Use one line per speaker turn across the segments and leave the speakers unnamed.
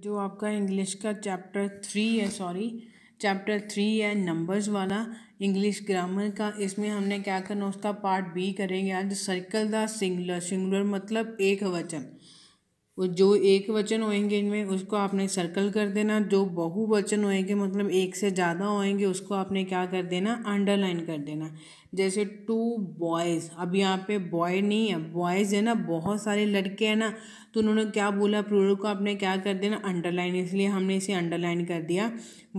जो आपका इंग्लिश का चैप्टर थ्री है सॉरी चैप्टर थ्री है नंबर्स वाला इंग्लिश ग्रामर का इसमें हमने क्या करना उसका पार्ट बी करेंगे आज सर्कल द सिंगुलर सिंगुलर मतलब एक वचन जो एक वचन होएंगे इनमें उसको आपने सर्कल कर देना जो बहुवचन होएंगे मतलब एक से ज़्यादा होएंगे उसको आपने क्या कर देना अंडरलाइन कर देना जैसे टू बॉयज़ अब यहाँ पे बॉय नहीं है बॉयज़ है ना बहुत सारे लड़के हैं ना तो उन्होंने क्या बोला प्लूरल को आपने क्या कर देना अंडरलाइन इसलिए हमने इसे अंडरलाइन कर दिया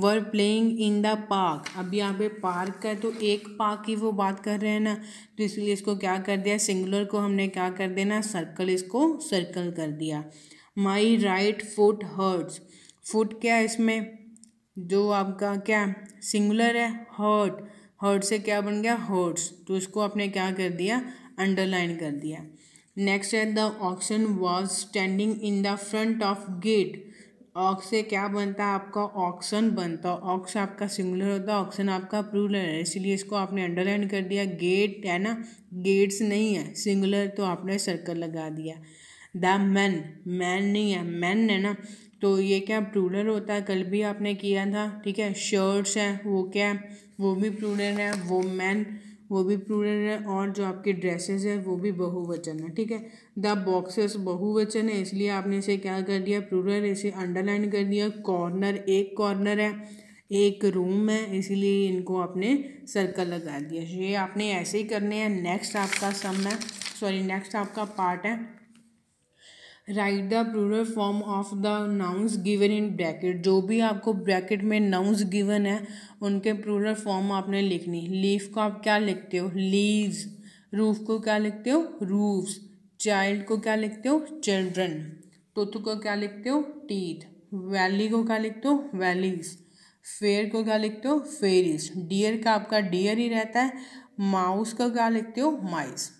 were playing in the park अब यहाँ पे पार्क का तो एक पार्क की वो बात कर रहे हैं ना तो इसलिए इसको क्या कर दिया सिंगुलर को हमने क्या कर देना सर्कल इसको सर्कल कर दिया my right foot hurts foot क्या है इसमें जो आपका क्या सिंगुलर है हर्ट हर्ट से क्या बन गया हर्ट्स तो इसको आपने क्या कर दिया अंडरलाइन कर दिया नेक्स्ट है the oxen was standing in the front of gate ox से क्या बनता है आपका ऑक्सन बनता है ऑक्स आपका सिंगुलर होता है ऑक्सन आपका प्रूलर है इसलिए इसको आपने अंडरलाइन कर दिया गेट है ना गेट्स नहीं है सिंगुलर तो आपने सर्कल लगा दिया द मैन मैन नहीं है मैन है ना तो ये क्या प्रूलर होता है कल भी आपने किया था ठीक है शर्ट्स हैं वो क्या है वो भी प्रूलर है वो मैन वो भी प्रूलर है और जो आपके ड्रेसेस है वो भी बहुवचन है ठीक है द बॉक्सेस बहुवचन है इसलिए आपने इसे क्या कर दिया प्रूलर इसे अंडरलाइन कर दिया कॉर्नर एक कॉर्नर है एक रूम है इसीलिए इनको आपने सर्कल लगा दिया ये आपने ऐसे ही करने हैं नेक्स्ट आपका सम है सॉरी नेक्स्ट आपका पार्ट है write the plural form of the nouns given in bracket जो भी आपको ब्रैकेट में नाउंस गिवन है उनके प्लूरल फॉर्म आपने लिखनी लीफ को आप क्या लिखते हो लीव्स रूफ को क्या लिखते हो रूफ्स चाइल्ड को क्या लिखते हो चिल्ड्रन टूथ को क्या लिखते हो टीथ वैली को क्या लिखते हो वैलीज फेयर को क्या लिखते हो फेरीज डियर का आपका डियर ही रहता है माउस का क्या लिखते हो माइस